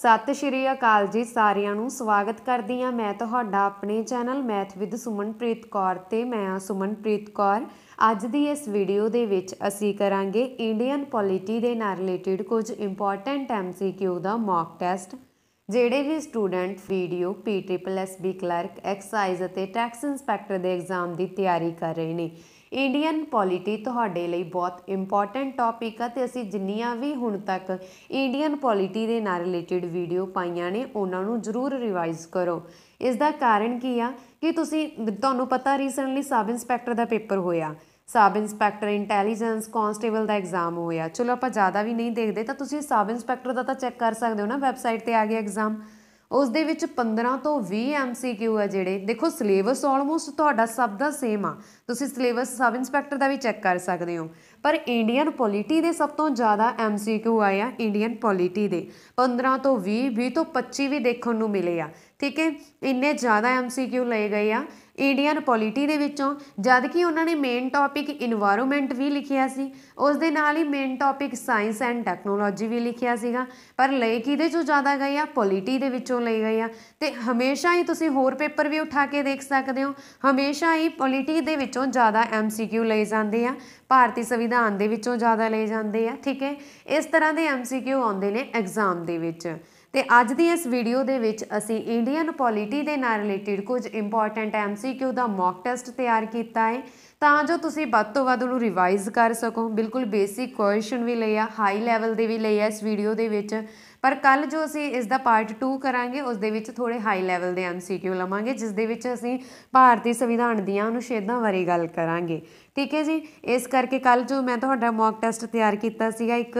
ਸਤਿ ਸ਼੍ਰੀ ਅਕਾਲ ਜੀ ਸਾਰਿਆਂ ਨੂੰ ਸਵਾਗਤ ਕਰਦੀ ਆ ਮੈਂ ਤੁਹਾਡਾ ਆਪਣੇ channel math with Sumanpreet Kaur ਤੇ ਮੈਂ ਆ ਸੁਮਨਪ੍ਰੀਤ ਕੌਰ ਅੱਜ ਦੀ ਇਸ ਵੀਡੀਓ ਦੇ ਵਿੱਚ ਅਸੀਂ ਕਰਾਂਗੇ ਇੰਡੀਅਨ ਪੋਲਿਟੀ ਦੇ ਨਾਲ ਰਿਲੇਟਡ ਕੁਝ ਇੰਪੋਰਟੈਂਟ ਐਮਸੀਕਿਊ ਦਾ ਮੌਕ ਟੈਸਟ ਜਿਹੜੇ ਵੀ ਸਟੂਡੈਂਟ ਵੀਡੀਓ P triple S B clerk excise ਅਤੇ ਟੈਕਸ ਇਨਸਪੈਕਟਰ ਦੇ ਐਗਜ਼ਾਮ ਦੀ ਤਿਆਰੀ ਕਰ ਰਹੇ ਨੇ ਇੰਡੀਅਨ ਪੋਲਿਟੀ ਤੁਹਾਡੇ ਲਈ ਬਹੁਤ ਇੰਪੋਰਟੈਂਟ ਟੌਪਿਕ ਹੈ ਤੇ ਅਸੀਂ ਜਿੰਨੀਆਂ ਵੀ ਹੁਣ ਤੱਕ ਇੰਡੀਅਨ ਪੋਲਿਟੀ ਦੇ ਨਾਲ ਰਿਲੇਟਡ ਵੀਡੀਓ ਪਾਈਆਂ ਨੇ ਉਹਨਾਂ ਨੂੰ ਜ਼ਰੂਰ ਰਿਵਾਈਜ਼ ਕਰੋ ਇਸ ਦਾ ਕਾਰਨ ਕੀ ਆ ਕਿ ਤੁਸੀਂ ਤੁਹਾਨੂੰ ਪਤਾ ਰੀਸੈਂਟਲੀ ਸਬ ਇੰਸਪੈਕਟਰ ਦਾ ਪੇਪਰ ਹੋਇਆ ਸਬ ਇੰਸਪੈਕਟਰ ਇੰਟੈਲੀਜੈਂਸ ਕਨਸਟੇਬਲ ਦਾ ਐਗਜ਼ਾਮ ਹੋਇਆ ਚਲੋ ਆਪਾਂ ਜ਼ਿਆਦਾ ਵੀ ਨਹੀਂ ਦੇਖਦੇ ਤਾਂ ਤੁਸੀਂ ਸਬ ਇੰਸਪੈਕਟਰ ਦਾ ਤਾਂ ਚੈੱਕ ਕਰ ਸਕਦੇ ਹੋ ਨਾ ਵੈਬਸਾਈਟ ਤੇ ਆ ਗਿਆ ਐਗਜ਼ਾਮ ਉਸ ਦੇ ਵਿੱਚ 15 ਤੋਂ 20 ਐਮਸੀਕਿਊ ਆ ਜਿਹੜੇ ਦੇਖੋ ਸਿਲੇਬਸ ਆਲਮੋਸਟ ਤੁਹਾਡਾ ਸਭ ਦਾ ਸੇਮ ਆ ਤੁਸੀਂ ਸਿਲੇਬਸ ਸਬ ਇੰਸਪੈਕਟਰ ਦਾ ਵੀ ਚੈੱਕ ਕਰ ਸਕਦੇ ਹੋ ਪਰ ਇੰਡੀਅਨ ਪੋਲਿਟੀ ਦੇ ਸਭ ਤੋਂ ਜ਼ਿਆਦਾ ਐਮਸੀਕਿਊ ਆਏ ਆ ਇੰਡੀਅਨ ਪੋਲਿਟੀ ਦੇ 15 ਤੋਂ 20 20 ਤੋਂ 25 ਵੀ ਦੇਖਣ ਨੂੰ ਮਿਲੇ ਆ ਠੀਕ ਹੈ ਇੰਨੇ ਜ਼ਿਆਦਾ ਐਮਸੀਕਿਊ ਲਏ ਗਏ ਆ ਇੰਡੀਅਨ ਪੋਲਿਟੀ ਦੇ ਵਿੱਚੋਂ ਜਦ ਕਿ ਉਹਨਾਂ ਨੇ ਮੇਨ ਟੌਪਿਕ এনवायरमेंट ਵੀ ਲਿਖਿਆ ਸੀ ਉਸ ਦੇ ਨਾਲ ਹੀ main topic science and technology ਵੀ ਲਿਖਿਆ ਸੀਗਾ ਪਰ ਲਏ ਕਿਹਦੇ ਚੋਂ ਜ਼ਿਆਦਾ ਗਏ ਆ ਪੋਲਿਟੀ ਦੇ ਵਿੱਚੋਂ ਲਏ ਗਏ ਆ ਤੇ ਹਮੇਸ਼ਾ ਹੀ ਤੁਸੀਂ ਹੋਰ ਪੇਪਰ ਵੀ ਉਠਾ ਕੇ ਦੇਖ ਸਕਦੇ ਹੋ ਹਮੇਸ਼ਾ ਹੀ ਪੋਲਿਟੀ ਦੇ ਵਿੱਚੋਂ ਜ਼ਿਆਦਾ ਐਮਸੀਕਿਊ ਲਏ ਜਾਂਦੇ ਆ ਭਾਰਤੀ ਸੰਵਿਧਾਨ ਦੇ ਵਿੱਚੋਂ ਜ਼ਿਆਦਾ ਲਏ ਜਾਂਦੇ ਆ ਠੀਕ ਹੈ ਇਸ ਤਰ੍ਹਾਂ ਦੇ ਐਮਸੀਕਿਊ ਆਉਂਦੇ ਨੇ ਐਗਜ਼ਾਮ ਦੇ ਵਿੱਚ ਤੇ ਅੱਜ ਦੀ ਇਸ ਵੀਡੀਓ ਦੇ ਵਿੱਚ ਅਸੀਂ ਇੰਡੀਅਨ ਪੋਲਿਟੀ ਦੇ ਨਾਲ ਰਿਲੇਟਡ ਕੁਝ ਇੰਪੋਰਟੈਂਟ ਐਮਸੀਕਿਊ ਦਾ ਮੌਕ ਟੈਸਟ ਤਿਆਰ ਕੀਤਾ ਹੈ ਤਾਂ ਜੋ ਤੁਸੀਂ ਵੱਧ ਤੋਂ ਵੱਧ ਉਹਨੂੰ ਰਿਵਾਈਜ਼ ਕਰ ਸਕੋ ਬਿਲਕੁਲ ਬੇਸਿਕ ਕੁਐਸਚਨ ਵੀ ਲਈ ਆ ਹਾਈ ਲੈਵਲ ਦੇ ਵੀ ਲਈ ਆ ਇਸ ਵੀਡੀਓ ਦੇ ਵਿੱਚ ਪਰ ਕੱਲ ਜੋ ਅਸੀਂ ਇਸ ਦਾ ਪਾਰਟ 2 ਕਰਾਂਗੇ ਉਸ ਦੇ ਵਿੱਚ ਥੋੜੇ ਹਾਈ ਲੈਵਲ ਦੇ ਐਮਸੀਕਿਊ ਲਵਾਂਗੇ ਜਿਸ ਦੇ ਵਿੱਚ ਅਸੀਂ ਭਾਰਤੀ ਸੰਵਿਧਾਨ ਦੀਆਂ ਅਨੁਛੇਦਾਂ ਬਾਰੇ ਗੱਲ ਕਰਾਂਗੇ ਠੀਕ ਹੈ ਜੀ ਇਸ ਕਰਕੇ ਕੱਲ ਜੋ ਮੈਂ ਤੁਹਾਡਾ ਮੌਕ ਟੈਸਟ ਤਿਆਰ ਕੀਤਾ ਸੀਗਾ ਇੱਕ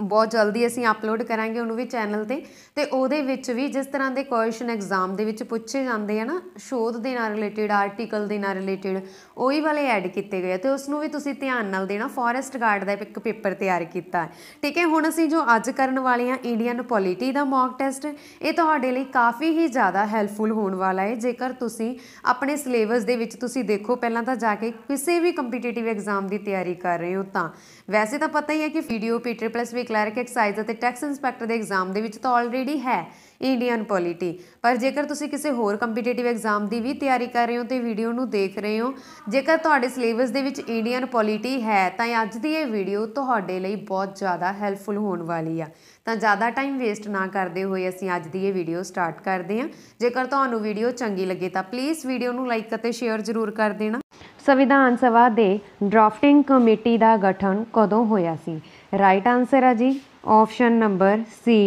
ਬਹੁਤ ਜਲਦੀ ਅਸੀਂ ਅਪਲੋਡ ਕਰਾਂਗੇ ਉਹਨੂੰ ਵੀ ਚੈਨਲ ਤੇ ਤੇ ਉਹਦੇ ਵਿੱਚ ਵੀ ਜਿਸ ਤਰ੍ਹਾਂ ਦੇ ਕੁਐਸਚਨ ਐਗਜ਼ਾਮ ਦੇ ਵਿੱਚ ਪੁੱਛੇ ਜਾਂਦੇ ਆ ਨਾ ਸ਼ੋਧ ਦੇ ਨਾਲ ਰਿਲੇਟਡ ਆਰਟੀਕਲ ਦੇ ਨਾਲ ਰਿਲੇਟਡ ਉਹੀ ਵਾਲੇ ਐਡ ਕੀਤੇ ਗਏ ਤੇ ਉਸ ਨੂੰ ਵੀ ਤੁਸੀਂ ਧਿਆਨ ਨਾਲ ਦੇਣਾ ਫੋਰੈਸਟ ਗਾਰਡ ਦਾ ਇੱਕ ਪੇਪਰ ਤਿਆਰ ਕੀਤਾ ਠੀਕ ਹੈ ਹੁਣ ਅਸੀਂ ਜੋ ਅੱਜ ਕਰਨ ਵਾਲੇ ਆ ਇੰਡੀਅਨ ਪੋਲਿਟੀ ਦਾ ਮੌਕ ਟੈਸਟ ਇਹ ਤੁਹਾਡੇ ਲਈ ਕਾਫੀ ਹੀ ਜ਼ਿਆਦਾ ਹੈਲਪਫੁਲ ਹੋਣ ਵਾਲਾ ਹੈ ਜੇਕਰ ਤੁਸੀਂ ਆਪਣੇ ਸਿਲੇਬਸ ਦੇ ਵਿੱਚ ਤੁਸੀਂ ਦੇਖੋ ਪਹਿਲਾਂ ਤਾਂ ਜਾ ਕੇ ਕਿਸੇ ਵੀ ਕੰਪੀਟੀਟਿਵ ਐਗਜ਼ਾਮ ਦੀ ਤਿਆਰੀ ਕਰ ਰਹੇ ਹੋ ਤਾਂ ਵੈਸੇ ਤਾਂ ਪਤਾ ਹੀ ਹੈ ਕਿ ਵੀਡੀਓ ਪੀਟਰ ਪਲੱਸ ਵੀ ਕਲਰਕ ਐਕਸਾਈਜ਼ ਅਤੇ ਟੈਕਸ ਇਨਸਪੈਕਟਰ ਦੇ ਐਗਜ਼ਾਮ ਦੇ ਵਿੱਚ ਤਾਂ ਆਲਰੇਡੀ ਹੈ ਇੰਡੀਅਨ ਪੋਲਿਟੀ ਪਰ ਜੇਕਰ ਤੁਸੀਂ ਕਿਸੇ ਹੋਰ ਕੰਪੀਟੀਟਿਵ ਐਗਜ਼ਾਮ ਦੀ ਵੀ ਤਿਆਰੀ ਕਰ ਰਹੇ ਹੋ ਤੇ ਵੀਡੀਓ ਨੂੰ ਦੇਖ ਰਹੇ ਹੋ ਜੇਕਰ ਤੁਹਾਡੇ ਸਿਲੇਬਸ ਦੇ ਵਿੱਚ ਇੰਡੀਅਨ ਪੋਲਿਟੀ ਹੈ ਤਾਂ ਅੱਜ ਦੀ ਇਹ ਵੀਡੀਓ ਤੁਹਾਡੇ ਲਈ ਬਹੁਤ ਜ਼ਿਆਦਾ ਹੈਲਪਫੁਲ ਹੋਣ ਵਾਲੀ ਆ ਤਾਂ ਜ਼ਿਆਦਾ ਟਾਈਮ ਵੇਸਟ ਨਾ ਕਰਦੇ ਹੋਏ ਅਸੀਂ ਅੱਜ ਦੀ ਇਹ ਵੀਡੀਓ ਸਟਾਰਟ ਕਰਦੇ ਹਾਂ ਜੇਕਰ ਤੁਹਾਨੂੰ ਵੀਡੀਓ ਚੰਗੀ ਲੱਗੇ ਤਾਂ ਪਲੀਜ਼ ਵੀਡੀਓ ਨੂੰ ਲਾਈਕ ਅਤੇ ਸ਼ੇਅਰ ਜ਼ਰੂਰ ਕਰ ਦੇਣਾ ਸੰਵਿਧਾਨ ਸਭਾ ਦੇ ਡਰਾਫਟਿੰਗ ਕਮੇਟੀ ਦਾ ਗਠਨ ਕਦੋਂ ਹੋਇਆ ਸੀ ਰਾਈਟ ਆਨਸਰ ਹੈ ਜੀ ਆਪਸ਼ਨ ਨੰਬਰ ਸੀ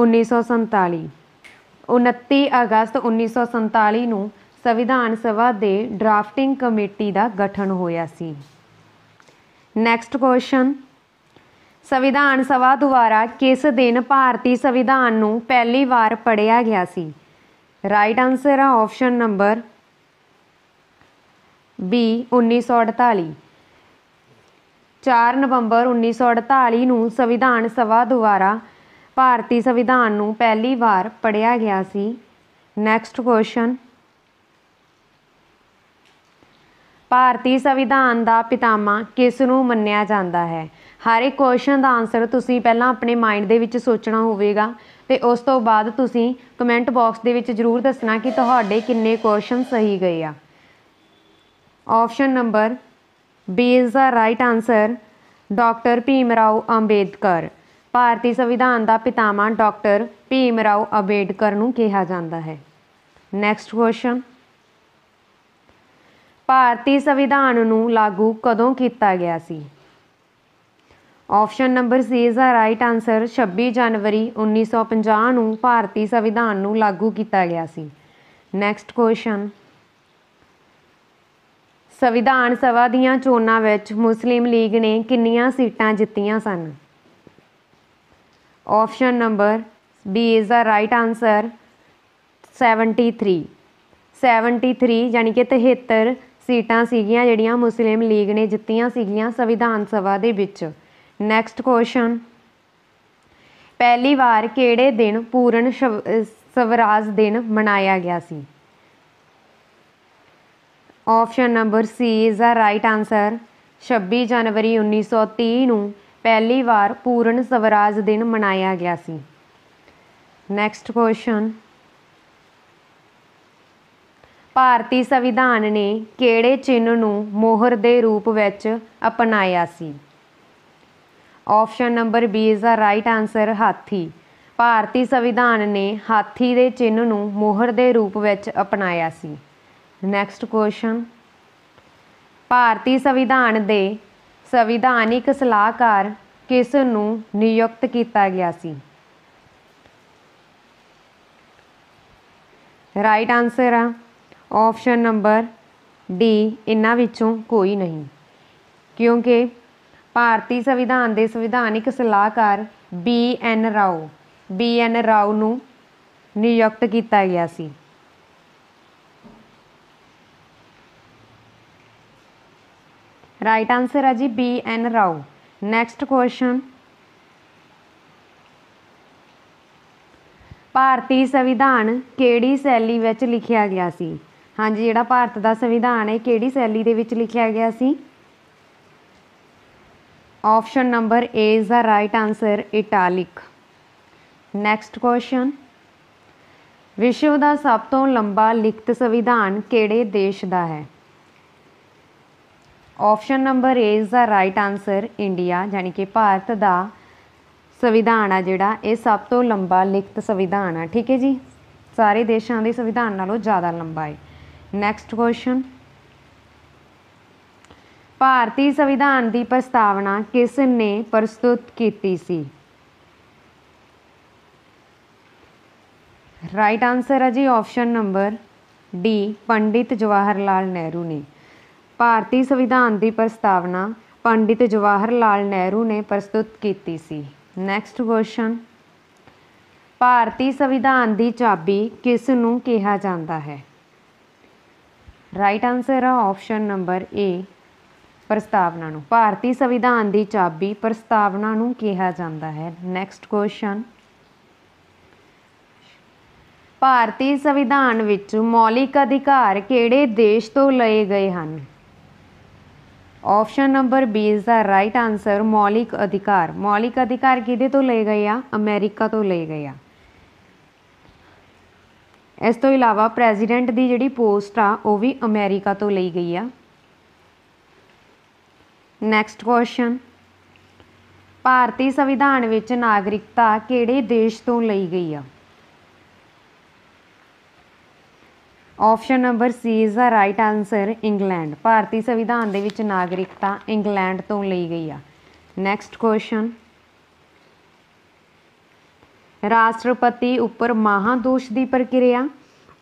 1947 29 ਅਗਸਤ 1947 ਨੂੰ ਸੰਵਿਧਾਨ ਸਭਾ ਦੇ ਡਰਾਫਟਿੰਗ ਕਮੇਟੀ ਦਾ ਗਠਨ ਹੋਇਆ ਸੀ ਨੈਕਸਟ ਕੁਐਸਚਨ ਸੰਵਿਧਾਨ ਸਭਾ ਦੁਆਰਾ ਕਿਸ ਦਿਨ ਭਾਰਤੀ ਸੰਵਿਧਾਨ ਨੂੰ ਪਹਿਲੀ ਵਾਰ ਪੜਿਆ ਗਿਆ ਸੀ ਰਾਈਟ ਆਨਸਰ ਆ ਆਪਸ਼ਨ ਨੰਬਰ B 1948 4 ਨਵੰਬਰ 1948 ਨੂੰ ਸੰਵਿਧਾਨ ਸਭਾ ਦੁਆਰਾ ਭਾਰਤੀ ਸੰਵਿਧਾਨ ਨੂੰ ਪਹਿਲੀ ਵਾਰ ਪੜਿਆ ਗਿਆ ਸੀ ਨੈਕਸਟ ਕੁਐਸਚਨ ਭਾਰਤੀ ਸੰਵਿਧਾਨ ਦਾ ਪਿਤਾਮਾ ਕਿਸ ਨੂੰ ਮੰਨਿਆ ਜਾਂਦਾ ਹੈ ਹਰ ਇੱਕ ਕੁਐਸਚਨ ਦਾ ਆਨਸਰ ਤੁਸੀਂ ਪਹਿਲਾਂ ਆਪਣੇ ਮਾਈਂਡ ਦੇ ਵਿੱਚ ਸੋਚਣਾ ਹੋਵੇਗਾ ਤੇ ਉਸ ਤੋਂ ਬਾਅਦ ਤੁਸੀਂ ਕਮੈਂਟ ਬਾਕਸ ਦੇ ਵਿੱਚ ਜਰੂਰ ਦੱਸਣਾ ਕਿ ਤੁਹਾਡੇ ਕਿੰਨੇ ਕੁਐਸਚਨ ਸਹੀ ਗਏ ਆ option number B is the right answer doctor Bhim Rao Ambedkar ਭਾਰਤੀ ਸੰਵਿਧਾਨ ਦਾ ਪਿਤਾਮਾ ਡਾਕਟਰ ਭੀਮ ਰਾਓ ਅਬੇਡਕਰ ਨੂੰ ਕਿਹਾ ਜਾਂਦਾ ਹੈ ਨੈਕਸਟ ਕੁਐਸਚਨ ਭਾਰਤੀ ਸੰਵਿਧਾਨ ਨੂੰ ਲਾਗੂ ਕਦੋਂ ਕੀਤਾ ਗਿਆ ਸੀ option number C is the right answer 26 ਜਨਵਰੀ 1950 ਨੂੰ ਭਾਰਤੀ ਸੰਵਿਧਾਨ ਨੂੰ ਲਾਗੂ ਕੀਤਾ ਗਿਆ ਸੀ ਨੈਕਸਟ ਕੁਐਸਚਨ ਸੰਵਿਧਾਨ ਸਭਾ ਦੀਆਂ ਚੋਣਾਂ ਵਿੱਚ ਮੁਸਲਿਮ ਲੀਗ ਨੇ ਕਿੰਨੀਆਂ ਸੀਟਾਂ ਜਿੱਤੀਆਂ ਸਨ Option number B is the right answer 73 73 ਯਾਨੀ ਕਿ 73 ਸੀਟਾਂ ਸੀਗੀਆਂ ਜਿਹੜੀਆਂ ਮੁਸਲਿਮ ਲੀਗ ਨੇ ਜਿੱਤੀਆਂ ਸੀਗੀਆਂ ਸੰਵਿਧਾਨ ਸਭਾ ਦੇ ਵਿੱਚ ਨੈਕਸਟ ਕੁਐਸਚਨ ਪਹਿਲੀ ਵਾਰ ਕਿਹੜੇ ਦਿਨ ਪੂਰਨ ਸਵਰਾਜ ਦਿਨ ਮਨਾਇਆ ਗਿਆ ਸੀ option number C is the right answer 26 ਜਨਵਰੀ 1930 ਨੂੰ ਪਹਿਲੀ ਵਾਰ ਪੂਰਨ ਸਵਰਾਜ ਦਿਨ ਮਨਾਇਆ ਗਿਆ ਸੀ ਨੈਕਸਟ ਕੁਐਸਚਨ ਭਾਰਤੀ ਸੰਵਿਧਾਨ ਨੇ ਕਿਹੜੇ ਚਿੰਨ ਨੂੰ ਮੋਹਰ ਦੇ ਰੂਪ ਵਿੱਚ ਅਪਣਾਇਆ ਸੀ option number B is the right answer ਹਾਥੀ ਭਾਰਤੀ ਸੰਵਿਧਾਨ ਨੇ ਹਾਥੀ ਦੇ ਚਿੰਨ ਨੂੰ ਮੋਹਰ ਦੇ ਰੂਪ ਵਿੱਚ ਅਪਣਾਇਆ ਸੀ ਨੈਕਸਟ ਕੁਐਸਚਨ ਭਾਰਤੀ ਸੰਵਿਧਾਨ ਦੇ ਸੰਵਿਧਾਨਿਕ ਸਲਾਹਕਾਰ ਕਿਸ ਨੂੰ ਨਿਯੁਕਤ ਕੀਤਾ ਗਿਆ ਸੀ ਰਾਈਟ ਆਨਸਰ ਆ ਆਪਸ਼ਨ ਨੰਬਰ ਡੀ ਇਹਨਾਂ ਵਿੱਚੋਂ ਕੋਈ ਨਹੀਂ ਕਿਉਂਕਿ ਭਾਰਤੀ ਸੰਵਿਧਾਨ ਦੇ ਸੰਵਿਧਾਨਿਕ ਸਲਾਹਕਾਰ B N Rao B N Rao ਨੂੰ ਨਿਯੁਕਤ ਕੀਤਾ ਗਿਆ ਸੀ ਰਾਈਟ ਆਨਸਰ ਹੈ ਜੀ B N Rao next question ਭਾਰਤੀ ਸੰਵਿਧਾਨ ਕਿਹੜੀ ਸ਼ੈਲੀ ਵਿੱਚ ਲਿਖਿਆ ਗਿਆ ਸੀ ਹਾਂਜੀ ਜਿਹੜਾ ਭਾਰਤ ਦਾ ਸੰਵਿਧਾਨ ਹੈ ਕਿਹੜੀ ਸ਼ੈਲੀ ਦੇ ਵਿੱਚ ਲਿਖਿਆ ਗਿਆ ਸੀ option number A is the right answer italic next question ਵਿਸ਼ਵ ਦਾ ਸਭ ਤੋਂ ਲੰਬਾ ਲਿਖਤ ਸੰਵਿਧਾਨ ਕਿਹੜੇ ਦੇਸ਼ ਦਾ ਹੈ option number A is the right answer India ਯਾਨੀ ਕਿ ਭਾਰਤ ਦਾ ਸੰਵਿਧਾਨ ਆ ਜਿਹੜਾ ਇਹ ਸਭ ਤੋਂ ਲੰਬਾ ਲਿਖਤ ਸੰਵਿਧਾਨ ਆ ਠੀਕ ਹੈ ਜੀ ਸਾਰੇ ਦੇਸ਼ਾਂ ਦੇ ਸੰਵਿਧਾਨ ਨਾਲੋਂ ਜ਼ਿਆਦਾ ਲੰਬਾ ਹੈ ਨੈਕਸਟ ਕੁਐਸਚਨ ਭਾਰਤੀ ਸੰਵਿਧਾਨ ਦੀ ਪ੍ਰਸਤਾਵਨਾ ਕਿਸ ਨੇ ਪ੍ਰਸਤੁਤ ਕੀਤੀ ਸੀ ਰਾਈਟ ਆਨਸਰ ਹੈ ਜੀ option number D Pandit Jawahar Lal Nehru ਨੇ ਭਾਰਤੀ ਸੰਵਿਧਾਨ ਦੀ ਪ੍ਰਸਤਾਵਨਾ ਪੰਡਿਤ ਜਵਾਹਰ ਲਾਲ ਨਹਿਰੂ ਨੇ ਪ੍ਰਸਤੁਤ ਕੀਤੀ ਸੀ ਨੈਕਸਟ ਕੁਐਸਚਨ ਭਾਰਤੀ ਸੰਵਿਧਾਨ ਦੀ ਚਾਬੀ ਕਿਸ ਨੂੰ ਕਿਹਾ ਜਾਂਦਾ ਹੈ ਰਾਈਟ ਆਨਸਰ ਆ ਆਪਸ਼ਨ ਨੰਬਰ A ਪ੍ਰਸਤਾਵਨਾ ਨੂੰ ਭਾਰਤੀ ਸੰਵਿਧਾਨ ਦੀ ਚਾਬੀ ਪ੍ਰਸਤਾਵਨਾ ਨੂੰ ਕਿਹਾ ਜਾਂਦਾ ਹੈ ਨੈਕਸਟ ਕੁਐਸਚਨ ਭਾਰਤੀ ਸੰਵਿਧਾਨ ਵਿੱਚ ਮੌਲਿਕ ਅਧਿਕਾਰ ਕਿਹੜੇ ਦੇਸ਼ ਤੋਂ ਲਏ ਗਏ ਹਨ option number B is the right answer ਮੌਲਿਕ ਅਧਿਕਾਰ ਮੌਲਿਕ ਅਧਿਕਾਰ ਕਿਹਦੇ ਤੋਂ ਲਏ ਗਏ ਆ ਅਮਰੀਕਾ ਤੋਂ ਲਏ ਗਏ ਆ ਇਸ ਤੋਂ ਇਲਾਵਾ ਪ੍ਰੈਜ਼ੀਡੈਂਟ ਦੀ ਜਿਹੜੀ ਪੋਸਟ ਆ ਉਹ ਵੀ ਅਮਰੀਕਾ ਤੋਂ ਲਈ ਗਈ ਆ ਨੈਕਸਟ ਕੁਐਸਚਨ ਭਾਰਤੀ ਸੰਵਿਧਾਨ ਵਿੱਚ ਨਾਗਰਿਕਤਾ ਕਿਹੜੇ ਦੇਸ਼ ਤੋਂ ਲਈ ਗਈ ਆ option number C is the right answer England ਭਾਰਤੀ ਸੰਵਿਧਾਨ ਦੇ ਵਿੱਚ ਨਾਗਰਿਕਤਾ ਇੰਗਲੈਂਡ ਤੋਂ ਲਈ ਗਈ ਆ ਨੈਕਸਟ ਕੁਐਸਚਨ ਰਾਸ਼ਟਰਪਤੀ ਉੱਪਰ ਮਹਾਦੋਸ਼ ਦੀ ਪ੍ਰਕਿਰਿਆ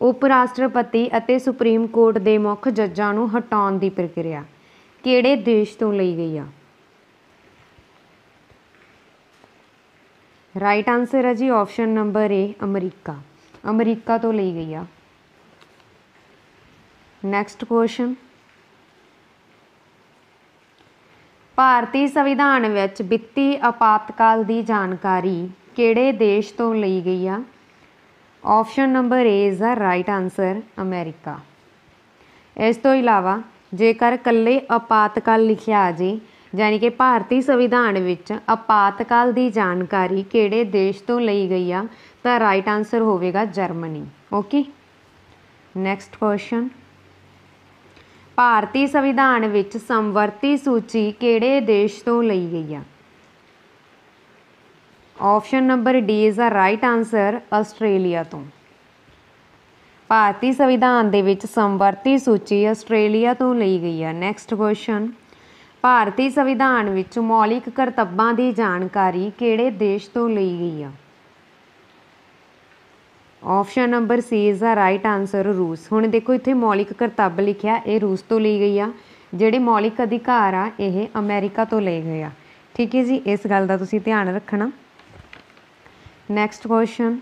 ਉਪ ਰਾਸ਼ਟਰਪਤੀ ਅਤੇ ਸੁਪਰੀਮ ਕੋਰਟ ਦੇ ਮੁੱਖ ਜੱਜਾਂ ਨੂੰ ਹਟਾਉਣ ਦੀ ਪ੍ਰਕਿਰਿਆ ਕਿਹੜੇ ਦੇਸ਼ ਤੋਂ ਲਈ ਗਈ ਆ ਰਾਈਟ ਆਨਸਰ ਹੈ ਜੀ option number A America America ਤੋਂ ਲਈ ਗਈ ਆ ਨੈਕਸਟ ਕੁਐਸਚਨ ਭਾਰਤੀ ਸੰਵਿਧਾਨ ਵਿੱਚ ਵਿੱਤੀ ਆਪਾਤਕਾਲ ਦੀ ਜਾਣਕਾਰੀ ਕਿਹੜੇ ਦੇਸ਼ ਤੋਂ ਲਈ ਗਈ ਆ option number A is the right answer America ਇਸ ਤੋਂ ਇਲਾਵਾ ਜੇਕਰ ਇਕੱਲੇ ਆਪਾਤਕਾਲ ਲਿਖਿਆ ਆ ਜੇ ਯਾਨੀ ਕਿ ਭਾਰਤੀ ਸੰਵਿਧਾਨ ਵਿੱਚ ਆਪਾਤਕਾਲ ਦੀ ਜਾਣਕਾਰੀ ਕਿਹੜੇ ਦੇਸ਼ ਤੋਂ ਲਈ ਗਈ ਆ ਤਾਂ ਰਾਈਟ ਆਨਸਰ ਹੋਵੇਗਾ ਜਰਮਨੀ ਓਕੇ ਨੈਕਸਟ ਕੁਐਸਚਨ ਭਾਰਤੀ ਸੰਵਿਧਾਨ ਵਿੱਚ ਸਮਵਰਤੀ ਸੂਚੀ ਕਿਹੜੇ ਦੇਸ਼ ਤੋਂ ਲਈ ਗਈ ਆ option number D is a right answer Australia ਤੋਂ ਭਾਰਤੀ ਸੰਵਿਧਾਨ ਦੇ ਵਿੱਚ ਸਮਵਰਤੀ ਸੂਚੀ ਆਸਟ੍ਰੇਲੀਆ ਤੋਂ ਲਈ ਗਈ ਆ ਨੈਕਸਟ ਕੁਐਸਚਨ ਭਾਰਤੀ ਸੰਵਿਧਾਨ ਵਿੱਚ ਮੌਲਿਕ ਕਰਤੱਵਾਂ ਦੀ ਜਾਣਕਾਰੀ ਕਿਹੜੇ ਦੇਸ਼ ਤੋਂ ਲਈ ਗਈ ਆ option number C is the right answer ਰੂਸ ਹੁਣ ਦੇਖੋ ਇੱਥੇ ਮੌਲਿਕ ਕਰਤੱਵ ਲਿਖਿਆ ਇਹ ਰੂਸ ਤੋਂ ਲਈ ਗਈ ਆ ਜਿਹੜੇ ਮੌਲਿਕ ਅਧਿਕਾਰ ਆ ਇਹ ਅਮਰੀਕਾ ਤੋਂ ਲਏ ਗਏ ਆ ਠੀਕ ਹੈ ਜੀ ਇਸ ਗੱਲ ਦਾ ਤੁਸੀਂ ਧਿਆਨ ਰੱਖਣਾ ਨੈਕਸਟ ਕੁਐਸਚਨ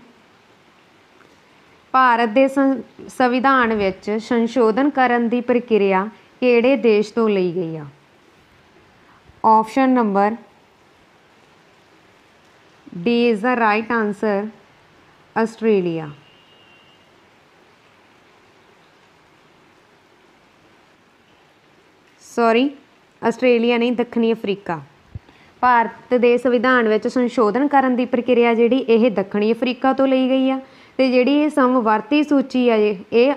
ਭਾਰਤ ਦੇ ਸੰਵਿਧਾਨ ਵਿੱਚ ਸੰਸ਼ੋਧਨ ਕਰਨ ਦੀ ਪ੍ਰਕਿਰਿਆ ਕਿਹੜੇ ਦੇਸ਼ ਤੋਂ ਲਈ ਗਈ ਆ option number D is the right answer Australia sorry Australia ਨਹੀਂ ਦੱਖਣੀ ਅਫਰੀਕਾ ਭਾਰਤ ਦੇ ਸੰਵਿਧਾਨ ਵਿੱਚ ਸੰਸ਼ੋਧਨ ਕਰਨ ਦੀ ਪ੍ਰਕਿਰਿਆ ਜਿਹੜੀ ਇਹ ਦੱਖਣੀ ਅਫਰੀਕਾ ਤੋਂ ਲਈ ਗਈ ਆ ਤੇ ਜਿਹੜੀ ਇਹ ਸੰਵਰਤੀ ਸੂਚੀ ਆ ਇਹ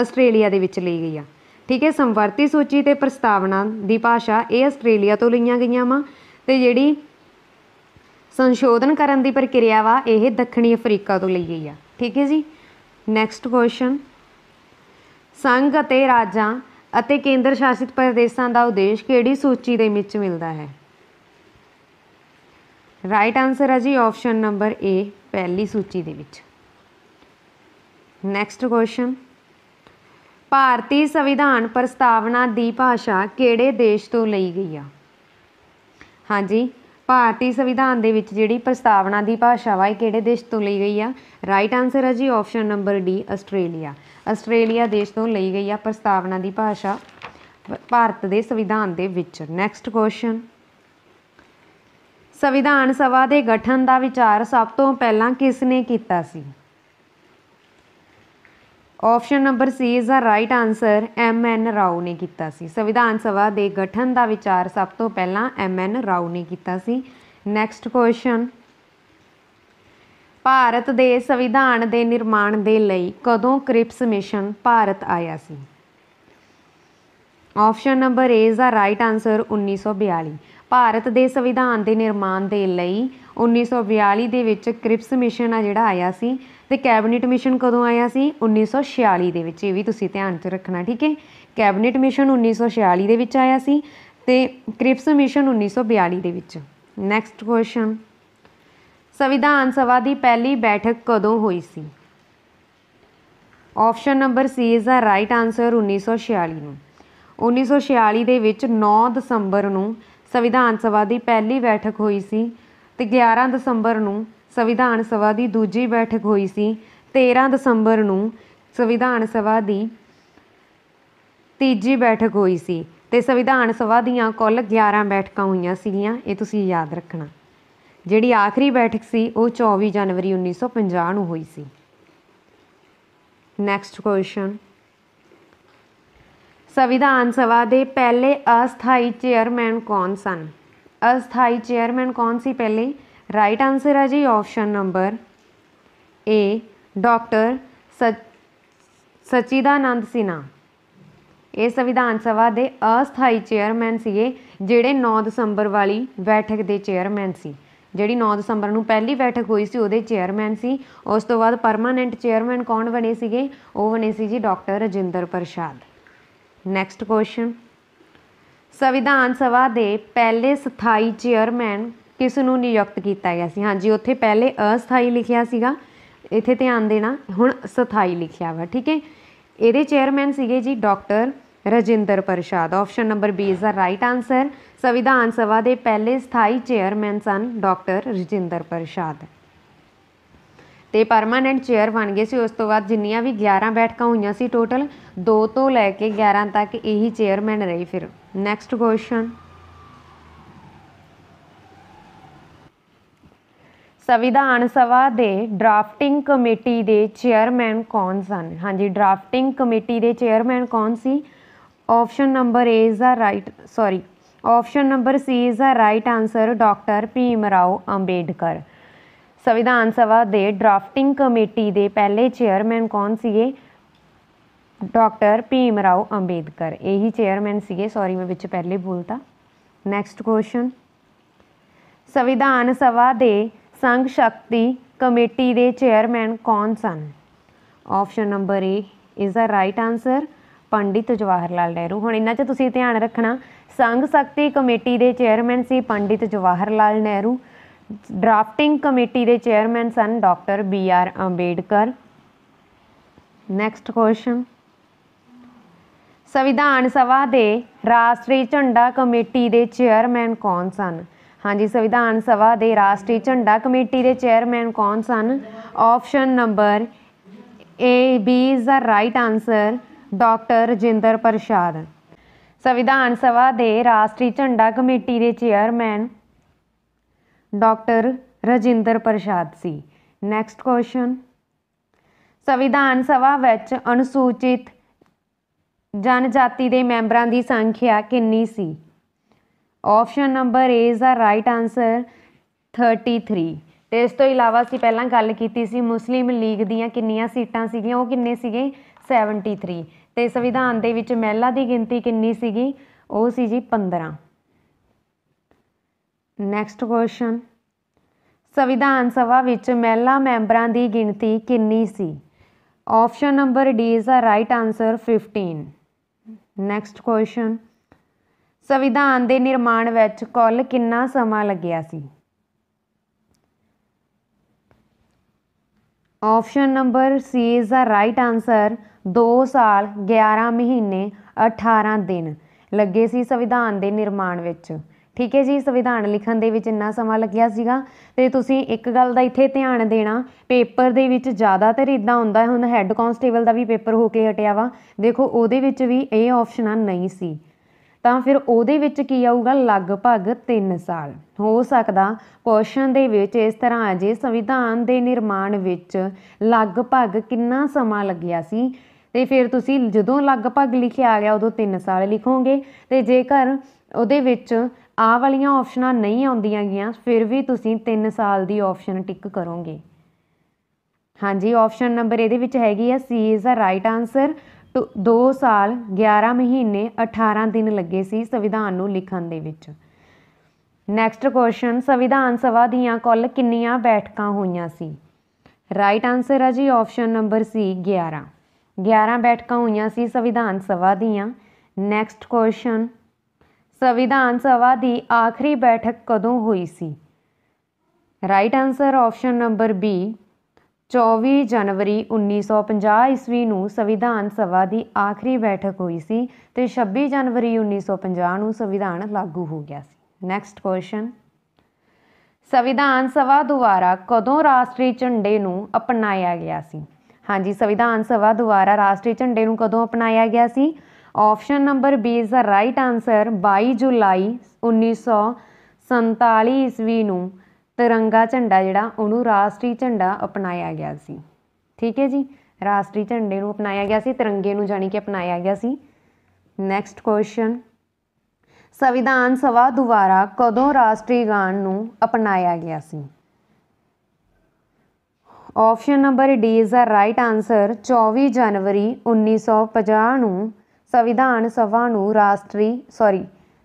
ਆਸਟ੍ਰੇਲੀਆ ਦੇ ਵਿੱਚ ਲਈ ਗਈ ਆ ਠੀਕ ਹੈ ਸੰਵਰਤੀ ਸੂਚੀ ਤੇ ਪ੍ਰਸਤਾਵਨਾ ਦੀ ਭਾਸ਼ਾ ਇਹ ਆਸਟ੍ਰੇਲੀਆ ਤੋਂ ਲਈਆਂ ਗਈਆਂ ਵਾ ਤੇ ਜਿਹੜੀ ਸੰਸ਼ੋਧਨ ਕਰਨ ਦੀ ਪ੍ਰਕਿਰਿਆ ਵਾ ਇਹ ਦੱਖਣੀ ਅਫਰੀਕਾ ਤੋਂ ਲਈ ਗਈ ਆ ਠੀਕ ਹੈ ਜੀ ਨੈਕਸਟ ਕੁਐਸਚਨ ਸੰਘ ਅਤੇ ਰਾਜਾਂ ਅਤੇ ਕੇਂਦਰ ਸ਼ਾਸਿਤ ਪ੍ਰਦੇਸ਼ਾਂ ਦਾ ਉਦੇਸ਼ ਕਿਹੜੀ ਸੂਚੀ ਦੇ ਵਿੱਚ ਮਿਲਦਾ ਹੈ ਰਾਈਟ ਆਨਸਰ ਹੈ ਜੀ ਆਪਸ਼ਨ ਨੰਬਰ A ਪਹਿਲੀ ਸੂਚੀ ਦੇ ਵਿੱਚ ਨੈਕਸਟ ਕੁਐਸਚਨ ਭਾਰਤੀ ਸੰਵਿਧਾਨ ਪ੍ਰਸਤਾਵਨਾ ਦੀ ਭਾਸ਼ਾ ਕਿਹੜੇ ਦੇਸ਼ ਤੋਂ ਲਈ ਗਈ ਆ ਹਾਂਜੀ ਭਾਰਤੀ ਸੰਵਿਧਾਨ ਦੇ ਵਿੱਚ ਜਿਹੜੀ ਪ੍ਰਸਤਾਵਨਾ ਦੀ ਭਾਸ਼ਾ ਵਾ ਇਹ ਕਿਹੜੇ ਦੇਸ਼ ਤੋਂ ਲਈ ਗਈ ਆ ਰਾਈਟ ਆਨਸਰ ਹੈ ਜੀ option number D Australia Australia ਦੇਸ਼ ਤੋਂ ਲਈ ਗਈ ਆ ਪ੍ਰਸਤਾਵਨਾ ਦੀ ਭਾਸ਼ਾ ਭਾਰਤ ਦੇ ਸੰਵਿਧਾਨ ਦੇ ਵਿੱਚ ਨੈਕਸਟ ਕੁਐਸਚਨ ਸੰਵਿਧਾਨ ਸਭਾ ਦੇ ਗਠਨ ਦਾ ਵਿਚਾਰ ਸਭ ਤੋਂ ਪਹਿਲਾਂ ਕਿਸ ਨੇ ਕੀਤਾ ਸੀ option number C is the right answer M N Rao ਨੇ ਕੀਤਾ ਸੀ ਸੰਵਿਧਾਨ ਸਭਾ ਦੇ ਗਠਨ ਦਾ ਵਿਚਾਰ ਸਭ ਤੋਂ ਪਹਿਲਾਂ ਐਮ ਐਨ ਰਾਓ ਨੇ ਕੀਤਾ ਸੀ ਨੈਕਸਟ ਕੁਐਸਚਨ ਭਾਰਤ ਦੇ ਸੰਵਿਧਾਨ ਦੇ ਨਿਰਮਾਣ ਦੇ ਲਈ ਕਦੋਂ ਕ੍ਰਿਪਸ ਮਿਸ਼ਨ ਭਾਰਤ ਆਇਆ ਸੀ option number A is the right answer 1942 Bharat ਦੇ ਸੰਵਿਧਾਨ ਦੇ ਨਿਰਮਾਣ ਦੇ ਲਈ 1942 ਦੇ ਵਿੱਚ ਕ੍ਰਿਪਸ ਮਿਸ਼ਨ ਆ ਜਿਹੜਾ ਆਇਆ ਸੀ ਤੇ ਕੈਬਨਿਟ ਮਿਸ਼ਨ ਕਦੋਂ ਆਇਆ ਸੀ 1946 ਦੇ ਵਿੱਚ ਇਹ ਵੀ ਤੁਸੀਂ ਧਿਆਨ 'ਚ ਰੱਖਣਾ ਠੀਕ ਹੈ ਕੈਬਨਿਟ ਮਿਸ਼ਨ 1946 ਦੇ ਵਿੱਚ ਆਇਆ ਸੀ ਤੇ ਕ੍ਰਿਪਸ ਮਿਸ਼ਨ 1942 ਦੇ ਵਿੱਚ ਨੈਕਸਟ ਕੁਐਸਚਨ ਸੰਵਿਧਾਨ ਸਭਾ ਦੀ ਪਹਿਲੀ ਬੈਠਕ ਕਦੋਂ ਹੋਈ ਸੀ option number C is the right answer 1946 ਨੂੰ 1946 ਦੇ ਵਿੱਚ 9 ਦਸੰਬਰ ਨੂੰ ਸੰਵਿਧਾਨ ਸਭਾ ਦੀ ਪਹਿਲੀ ਬੈਠਕ ਹੋਈ ਸੀ ਤੇ 11 ਦਸੰਬਰ ਨੂੰ ਸੰਵਿਧਾਨ ਸਭਾ ਦੀ ਦੂਜੀ ਬੈਠਕ ਹੋਈ ਸੀ 13 ਦਸੰਬਰ ਨੂੰ ਸੰਵਿਧਾਨ ਸਭਾ ਦੀ ਤੀਜੀ ਬੈਠਕ ਹੋਈ ਸੀ ਤੇ ਸੰਵਿਧਾਨ ਸਭਾ ਦੀਆਂ ਕੁੱਲ 11 ਬੈਠਕਾਂ ਹੋਈਆਂ ਸੀਗੀਆਂ ਇਹ ਤੁਸੀਂ ਯਾਦ ਰੱਖਣਾ ਜਿਹੜੀ ਆਖਰੀ ਬੈਠਕ ਸੀ ਉਹ 24 ਜਨਵਰੀ 1950 ਨੂੰ ਹੋਈ ਸੀ ਨੈਕਸਟ ਕੁਐਸਚਨ ਸੰਵਿਧਾਨ ਸਭਾ ਦੇ ਪਹਿਲੇ ਅਸਥਾਈ ਚੇਅਰਮੈਨ ਕੌਣ ਸਨ ਅਸਥਾਈ ਚੇਅਰਮੈਨ ਕੌਣ ਸੀ ਪਹਿਲੇ ਰਾਈਟ ਆਨਸਰ ਹੈ ਜੀ option number A doctor Sachidanand Sinha ਇਹ ਸੰਵਿਧਾਨ ਸਭਾ ਦੇ ਅਸਥਾਈ ਚੇਅਰਮੈਨ ਸੀਗੇ ਜਿਹੜੇ 9 ਦਸੰਬਰ ਵਾਲੀ ਬੈਠਕ ਦੇ ਚੇਅਰਮੈਨ ਸੀ ਜਿਹੜੀ 9 ਦਸੰਬਰ ਨੂੰ ਪਹਿਲੀ ਬੈਠਕ ਹੋਈ ਸੀ ਉਹਦੇ ਚੇਅਰਮੈਨ ਸੀ ਉਸ ਤੋਂ ਬਾਅਦ ਪਰਮਾਨੈਂਟ ਚੇਅਰਮੈਨ ਕੌਣ ਬਣੇ ਸੀਗੇ ਉਹ ਬਣੇ ਸੀ ਜੀ ਡਾਕਟਰ ਰਜਿੰਦਰ ਪ੍ਰਸ਼ਾਦ ਨੈਕਸਟ ਕੁਐਸਚਨ ਸੰਵਿਧਾਨ ਸਭਾ ਦੇ ਪਹਿਲੇ ਸਥਾਈ ਚੇਅਰਮੈਨ ਕਿਸ ਨੂੰ ਨਿਯੁਕਤ ਕੀਤਾ ਗਿਆ ਸੀ ਹਾਂਜੀ ਉੱਥੇ ਪਹਿਲੇ ਅਸਥਾਈ ਲਿਖਿਆ ਸੀਗਾ ਇੱਥੇ ਧਿਆਨ ਦੇਣਾ ਹੁਣ ਸਥਾਈ ਲਿਖਿਆ ਵਾ ਠੀਕ ਹੈ ਇਹਦੇ ਚੇਅਰਮੈਨ ਸੀਗੇ ਜੀ doctor Rajendra Prasad option number B is the right answer ਸੰਵਿਧਾਨ ਸਭਾ ਦੇ ਪਹਿਲੇ ਸਥਾਈ ਚੇਅਰਮੈਨ ਸਨ ਡਾਕਟਰ ਰਜਿੰਦਰ ਪ੍ਰਸ਼ਾਦ ਤੇ ਪਰਮਾਨੈਂਟ ਚੇਅਰ ਬਣ ਗਏ ਸੀ ਉਸ ਤੋਂ ਬਾਅਦ ਜਿੰਨੀਆਂ ਵੀ 11 ਬੈਠਕਾਂ ਹੋਈਆਂ ਸੀ ਟੋਟਲ 2 ਤੋਂ ਲੈ ਕੇ 11 ਤੱਕ ਇਹੀ ਚੇਅਰਮੈਨ ਰਹੀ ਫਿਰ ਨੈਕਸਟ ਕੁਐਸਚਨ ਸੰਵਿਧਾਨ ਸਭਾ ਦੇ ਡਰਾਫਟਿੰਗ ਕਮੇਟੀ ਦੇ ਚੇਅਰਮੈਨ ਕੌਣ ਸਨ ਹਾਂਜੀ ਡਰਾਫਟਿੰਗ ਕਮੇਟੀ ਦੇ ਚੇਅਰਮੈਨ ਕੌਣ ਸੀ option number A is the right sorry option number C is the right answer doctor Bhim Rao Ambedkar ਸੰਵਿਧਾਨ ਸਭਾ ਦੇ ਡਰਾਫਟਿੰਗ ਕਮੇਟੀ ਦੇ ਪਹਿਲੇ ਚੇਅਰਮੈਨ ਕੌਣ ਸੀਗੇ ਡਾਕਟਰ ਭੀਮ ਰਾਓ ਅੰਬੇਦਕਰ ਇਹੀ ਚੇਅਰਮੈਨ ਸੀਗੇ ਸੌਰੀ ਮੈਂ ਵਿੱਚ ਪਹਿਲੇ ਭੁੱਲਤਾ ਨੈਕਸਟ ਕੁਐਸਚਨ ਸੰਵਿਧਾਨ ਸਭਾ ਦੇ ਸੰਘ ਸ਼ਕਤੀ ਕਮੇਟੀ ਦੇ ਚੇਅਰਮੈਨ ਕੌਣ ਸਨ option number A is the right answer Pandit Jawahar Lal Nehru ਹੁਣ ਇਹਨਾਂ 'ਚ ਤੁਸੀਂ ਧਿਆਨ ਰੱਖਣਾ ਸੰਘ ਸ਼ਕਤੀ ਕਮੇਟੀ ਦੇ ਚੇਅਰਮੈਨ ਸੀ ਪੰਡਿਤ ਜਵਾਹਰ ਲਾਲ ਨਹਿਰੂ ਡਰਾਫਟਿੰਗ ਕਮੇਟੀ ਦੇ ਚੇਅਰਮੈਨ ਸਨ doctor B R Ambedkar next question ਸੰਵਿਧਾਨ ਸਭਾ ਦੇ ਰਾਸ਼ਟਰੀ ਝੰਡਾ ਕਮੇਟੀ ਦੇ ਚੇਅਰਮੈਨ ਕੌਣ ਸਨ ਹਾਂਜੀ ਸੰਵਿਧਾਨ ਸਭਾ ਦੇ ਰਾਸ਼ਟਰੀ ਝੰਡਾ ਕਮੇਟੀ ਦੇ ਚੇਅਰਮੈਨ ਕੌਣ ਸਨ option number A B is the right answer doctor Rajendra Prasad ਸੰਵਿਧਾਨ ਸਭਾ ਦੇ ਰਾਸ਼ਟਰੀ ਝੰਡਾ ਕਮੇਟੀ ਦੇ ਚੇਅਰਮੈਨ ਡਾਕਟਰ ਰਜਿੰਦਰ ਪ੍ਰਸ਼ਾਦ ਸੀ ਨੈਕਸਟ ਕੁਐਸਚਨ ਸੰਵਿਧਾਨ ਸਭਾ ਵਿੱਚ ਅਨੁਸੂਚਿਤ ਜਨਜਾਤੀ ਦੇ ਮੈਂਬਰਾਂ ਦੀ ਸੰਖਿਆ ਕਿੰਨੀ ਸੀ option number A is the right answer 33 ਤੇ ਇਸ ਤੋਂ ਇਲਾਵਾ ਸੀ ਪਹਿਲਾਂ ਗੱਲ ਕੀਤੀ ਸੀ ਮੁਸਲਿਮ ਲੀਗ ਦੀਆਂ ਕਿੰਨੀਆਂ ਸੀਟਾਂ ਸੀਗੀਆਂ ਉਹ ਕਿੰਨੇ ਸੀਗੇ 73 ਤੇ ਸੰਵਿਧਾਨ ਦੇ ਵਿੱਚ ਮਹਿਲਾ ਦੀ ਗਿਣਤੀ ਕਿੰਨੀ ਸੀਗੀ ਉਹ ਸੀ ਜੀ 15 ਨੈਕਸਟ ਕੁਐਸਚਨ ਸੰਵਿਧਾਨ ਸਭਾ ਵਿੱਚ ਮਹਿਲਾ ਮੈਂਬਰਾਂ ਦੀ ਗਿਣਤੀ ਕਿੰਨੀ ਸੀ option number D is the right answer 15 next question ਸੰਵਿਧਾਨ ਦੇ ਨਿਰਮਾਣ ਵਿੱਚ ਕੁੱਲ ਕਿੰਨਾ ਸਮਾਂ ਲੱਗਿਆ ਸੀ option number C is the right answer 2 ਸਾਲ 11 ਮਹੀਨੇ 18 ਦਿਨ ਲੱਗੇ ਸੀ ਸੰਵਿਧਾਨ ਦੇ ਨਿਰਮਾਣ ਵਿੱਚ ਠੀਕ ਹੈ ਜੀ ਸੰਵਿਧਾਨ ਲਿਖਣ ਦੇ ਵਿੱਚ ਇੰਨਾ ਸਮਾਂ ਲੱਗਿਆ ਸੀਗਾ ਤੇ ਤੁਸੀਂ ਇੱਕ ਗੱਲ ਦਾ ਇੱਥੇ ਧਿਆਨ ਦੇਣਾ ਪੇਪਰ ਦੇ ਵਿੱਚ ਜ਼ਿਆਦਾਤਰ ਇਦਾਂ ਹੁੰਦਾ ਹੁਣ ਹੈੱਡ ਕਾਂਸਟੇਬਲ ਦਾ ਵੀ ਪੇਪਰ ਹੋ ਕੇ ਹਟਿਆ ਵਾ ਦੇਖੋ ਉਹਦੇ ਵਿੱਚ ਵੀ ਇਹ ਆਪਸ਼ਨਾਂ ਨਹੀਂ ਸੀ ਤਾਂ ਫਿਰ ਉਹਦੇ ਵਿੱਚ ਕੀ ਆਊਗਾ ਲਗਭਗ 3 ਸਾਲ ਹੋ ਸਕਦਾ ਕੁਐਸਚਨ ਦੇ ਵਿੱਚ ਇਸ ਤਰ੍ਹਾਂ ਆ ਜੇ ਸੰਵਿਧਾਨ ਦੇ ਨਿਰਮਾਣ ਵਿੱਚ ਲਗਭਗ ਕਿੰਨਾ ਸਮਾਂ ਲੱਗਿਆ ਸੀ ਤੇ ਫਿਰ ਤੁਸੀਂ ਜਦੋਂ ਲਗਭਗ ਲਿਖਿਆ ਆ ਗਿਆ ਉਦੋਂ 3 ਸਾਲ ਲਿਖੋਗੇ ਤੇ ਜੇਕਰ ਉਹਦੇ ਵਿੱਚ ਆ ਵਾਲੀਆਂ ਆਪਸ਼ਨਾਂ ਨਹੀਂ ਆਉਂਦੀਆਂ ਗਿਆ ਫਿਰ ਵੀ ਤੁਸੀਂ 3 ਸਾਲ ਦੀ ਆਪਸ਼ਨ ਟਿਕ ਕਰੋਗੇ ਹਾਂਜੀ ਆਪਸ਼ਨ ਨੰਬਰ ਇਹਦੇ ਵਿੱਚ ਹੈਗੀ ਆ C is the right answer 2 ਸਾਲ 11 ਮਹੀਨੇ 18 ਦਿਨ ਲੱਗੇ ਸੀ ਸੰਵਿਧਾਨ ਨੂੰ ਲਿਖਣ ਦੇ ਵਿੱਚ ਨੈਕਸਟ ਕੁਐਸਚਨ ਸੰਵਿਧਾਨ ਸਭਾ ਦੀਆਂ ਕੁੱਲ ਕਿੰਨੀਆਂ ਬੈਠਕਾਂ ਹੋਈਆਂ ਸੀ ਰਾਈਟ ਆਨਸਰ ਹੈ ਜੀ ਆਪਸ਼ਨ ਨੰਬਰ ਸੀ 11 11 ਬੈਠਕਾਂ ਹੋਈਆਂ ਸੀ ਸੰਵਿਧਾਨ ਸਭਾ ਦੀਆਂ ਨੈਕਸਟ ਕੁਐਸਚਨ ਸੰਵਿਧਾਨ ਸਭਾ ਦੀ ਆਖਰੀ ਬੈਠਕ ਕਦੋਂ ਹੋਈ ਸੀ right answer option number B 24 ਜਨਵਰੀ 1950 ਈਸਵੀ ਨੂੰ ਸੰਵਿਧਾਨ ਸਭਾ ਦੀ ਆਖਰੀ ਬੈਠਕ ਹੋਈ ਸੀ ਤੇ 26 ਜਨਵਰੀ 1950 ਨੂੰ ਸੰਵਿਧਾਨ ਲਾਗੂ ਹੋ ਗਿਆ ਸੀ ਨੈਕਸਟ ਕੁਐਸਚਨ ਸੰਵਿਧਾਨ ਸਭਾ ਦੁਆਰਾ ਕਦੋਂ ਰਾਸ਼ਟਰੀ ਝੰਡੇ ਨੂੰ ਅਪਣਾਇਆ ਗਿਆ ਸੀ ਹਾਂਜੀ ਸੰਵਿਧਾਨ ਸਭਾ ਦੁਆਰਾ ਰਾਸ਼ਟਰੀ ਝੰਡੇ ਨੂੰ ਕਦੋਂ ਅਪਣਾਇਆ ਗਿਆ ਸੀ option number B is the right answer 22 ਜੁਲਾਈ 1947 ਈਸਵੀ ਨੂੰ ਤਿਰੰਗਾ ਝੰਡਾ ਜਿਹੜਾ ਉਹਨੂੰ ਰਾਸ਼ਟਰੀ ਝੰਡਾ ਅਪਣਾਇਆ ਗਿਆ ਸੀ ਠੀਕ ਹੈ ਜੀ ਰਾਸ਼ਟਰੀ ਝੰਡੇ ਨੂੰ ਅਪਣਾਇਆ ਗਿਆ ਸੀ ਤਿਰੰਗੇ ਨੂੰ ਜਾਨੀ ਕਿ ਅਪਣਾਇਆ ਗਿਆ ਸੀ ਨੈਕਸਟ ਕੁਐਸਚਨ ਸੰਵਿਧਾਨ ਸਭਾ ਦੁਆਰਾ ਕਦੋਂ ਰਾਸ਼ਟਰੀ ਗਾਨ ਨੂੰ ਅਪਣਾਇਆ ਗਿਆ ਸੀ option number D is a right answer 24 ਜਨਵਰੀ 1950 ਨੂੰ ਸੰਵਿਧਾਨ ਸਭਾ ਨੂੰ ਰਾਸ਼ਟਰੀ ਸੌਰੀ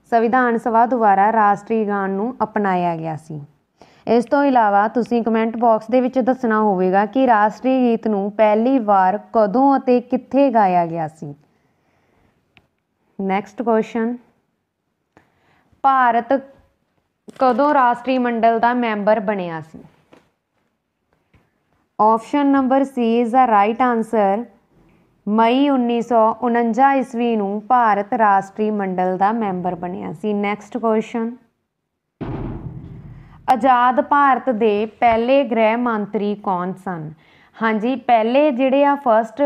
ਸੰਵਿਧਾਨ ਸਭਾ ਦੁਆਰਾ ਰਾਸ਼ਟਰੀ ਗਾਨ ਨੂੰ ਅਪਣਾਇਆ ਗਿਆ ਸੀ ਇਸ ਤੋਂ ਇਲਾਵਾ ਤੁਸੀਂ ਕਮੈਂਟ ਬਾਕਸ ਦੇ ਵਿੱਚ ਦੱਸਣਾ ਹੋਵੇਗਾ ਕਿ ਰਾਸ਼ਟਰੀ ਗੀਤ ਨੂੰ ਪਹਿਲੀ ਵਾਰ ਕਦੋਂ ਅਤੇ ਕਿੱਥੇ ਗਾਇਆ ਗਿਆ ਸੀ ਨੈਕਸਟ ਕੁਐਸਚਨ ਭਾਰਤ ਕਦੋਂ ਰਾਸ਼ਟਰੀ ਮੰਡਲ ਦਾ ਮੈਂਬਰ ਬਣਿਆ ਸੀ option number C is the right answer ਮਈ 1949 ਈਸਵੀ ਨੂੰ ਭਾਰਤ ਰਾਸ਼ਟਰੀ ਮੰਡਲ ਦਾ ਮੈਂਬਰ ਬਣਿਆ ਸੀ ਨੈਕਸਟ ਕੁਐਸਚਨ ਆਜ਼ਾਦ ਭਾਰਤ ਦੇ ਪਹਿਲੇ ਗ੍ਰਹਿ ਮੰਤਰੀ ਕੌਣ ਸਨ ਹਾਂਜੀ ਪਹਿਲੇ ਜਿਹੜੇ ਆ ਫਰਸਟ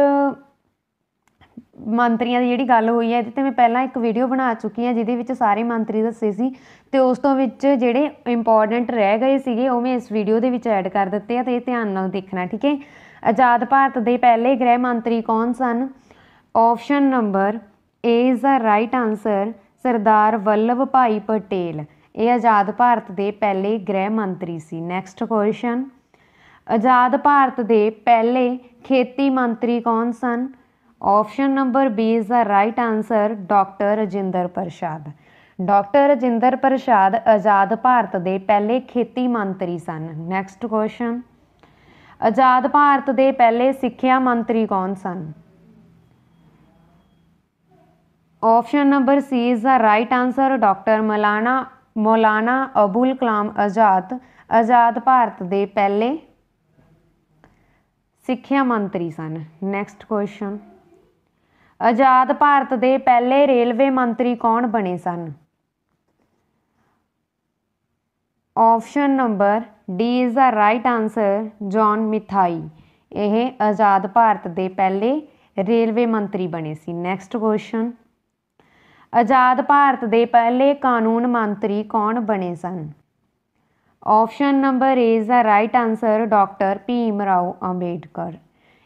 ਮੰਤਰੀਆਂ ਦੀ ਜਿਹੜੀ ਗੱਲ ਹੋਈ ਹੈ ਇਹਦੇ ਤੇ ਮੈਂ ਪਹਿਲਾਂ ਇੱਕ ਵੀਡੀਓ ਬਣਾ ਚੁੱਕੀ ਹਾਂ ਜਿਹਦੇ ਵਿੱਚ ਸਾਰੇ ਮੰਤਰੀ ਦੱਸੇ ਸੀ ਤੇ ਉਸ ਤੋਂ ਵਿੱਚ ਜਿਹੜੇ ਇੰਪੋਰਟੈਂਟ ਰਹਿ ਗਏ ਸੀਗੇ ਉਹ ਮੈਂ ਇਸ ਵੀਡੀਓ ਦੇ ਵਿੱਚ ਐਡ ਕਰ ਦਿੱਤੇ ਆ ਤੇ ਇਹ ਧਿਆਨ ਨਾਲ ਦੇਖਣਾ ਠੀਕ ਹੈ ਆਜ਼ਾਦ ਭਾਰਤ ਦੇ ਪਹਿਲੇ ਗ੍ਰਹਿ ਮੰਤਰੀ ਕੌਣ ਸਨ option number A is the right answer Sardar Vallabh Bhai Patel ਇਹ ਆਜ਼ਾਦ ਭਾਰਤ ਦੇ ਪਹਿਲੇ ਗ੍ਰਹਿ ਮੰਤਰੀ ਸੀ ਨੈਕਸਟ ਕੁਐਸਚਨ ਆਜ਼ਾਦ ਭਾਰਤ ਦੇ ਪਹਿਲੇ ਖੇਤੀ ਮੰਤਰੀ ਕੌਣ ਸਨ option number B is the right answer doctor Rajendra Prasad doctor Rajendra ਪ੍ਰਸ਼ਾਦ ਆਜ਼ਾਦ ਭਾਰਤ ਦੇ ਪਹਿਲੇ ਖੇਤੀ ਮੰਤਰੀ ਸਨ ਨੈਕਸਟ ਕੁਐਸਚਨ ਆਜ਼ਾਦ ਭਾਰਤ ਦੇ ਪਹਿਲੇ ਸਿੱਖਿਆ ਮੰਤਰੀ ਕੌਣ ਸਨ option number C is the right answer doctor Maulana Maulana Abul Kalam Azad ਆਜ਼ਾਦ ਭਾਰਤ ਦੇ ਪਹਿਲੇ ਸਿੱਖਿਆ ਮੰਤਰੀ ਸਨ ਨੈਕਸਟ ਕੁਐਸਚਨ ਆਜ਼ਾਦ ਭਾਰਤ ਦੇ ਪਹਿਲੇ ਰੇਲਵੇ ਮੰਤਰੀ ਕੌਣ ਬਣੇ ਸਨ option number D is the right answer John Mathai ਇਹ ਆਜ਼ਾਦ ਭਾਰਤ ਦੇ ਪਹਿਲੇ ਰੇਲਵੇ ਮੰਤਰੀ ਬਣੇ ਸੀ ਨੈਕਸਟ ਕੁਐਸਚਨ ਆਜ਼ਾਦ ਭਾਰਤ ਦੇ ਪਹਿਲੇ ਕਾਨੂੰਨ ਮੰਤਰੀ ਕੌਣ ਬਣੇ ਸਨ option number A is the right answer doctor Bhim Rao Ambedkar